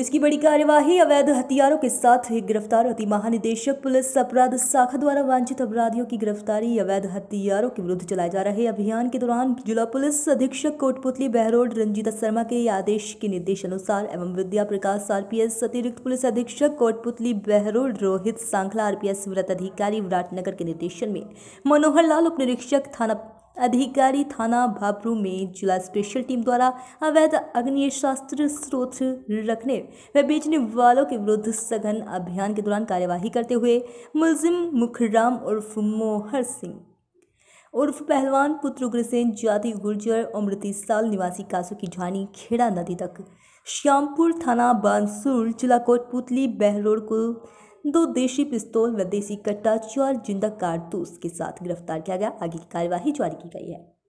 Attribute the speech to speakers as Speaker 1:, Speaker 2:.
Speaker 1: police की बड़ी कार्यवाही अवैध हथियारों के साथ ही गिरफ्तार अति महानिदेशक पुलिस अपराध शाखा द्वारा वांछित अपराधियों की गिरफ्तारी अवैध हथियारों के विरुद्ध चलाए जा रहे अभियान के दौरान जिला पुलिस अधीक्षक कोटपुतली बहरोड रंजीता शर्मा के आदेश के निर्देश अनुसार एवं विद्या प्रकाश आरपीएस अतिरिक्त पुलिस अधीक्षक कोटपुतली बहरोड रोहित सांखला आरपीएस व्रत अधिकारी विराटनगर के निर्देशन में मनोहर लाल उप निरीक्षक थाना अधिकारी थाना भापरू में जिला स्पेशल टीम द्वारा अवैध अग्निशास्त्र स्रोत रखने व बेचने वालों के विरुद्ध सघन अभियान के दौरान कार्यवाही करते हुए मुलजिम मुखराम उर्फ मोहर सिंह उर्फ पहलवान पुत्र उग्रसेन जाति गुर्जर उम्र साल निवासी कासू की झानी खेड़ा नदी तक श्यामपुर थाना बानसूर जिला कोटपुतली बहरोड को दो देशी पिस्तौल व देसी कट्टा चार जिंदा कारतूस के साथ गिरफ्तार किया गया आगे की कार्यवाही जारी की गई है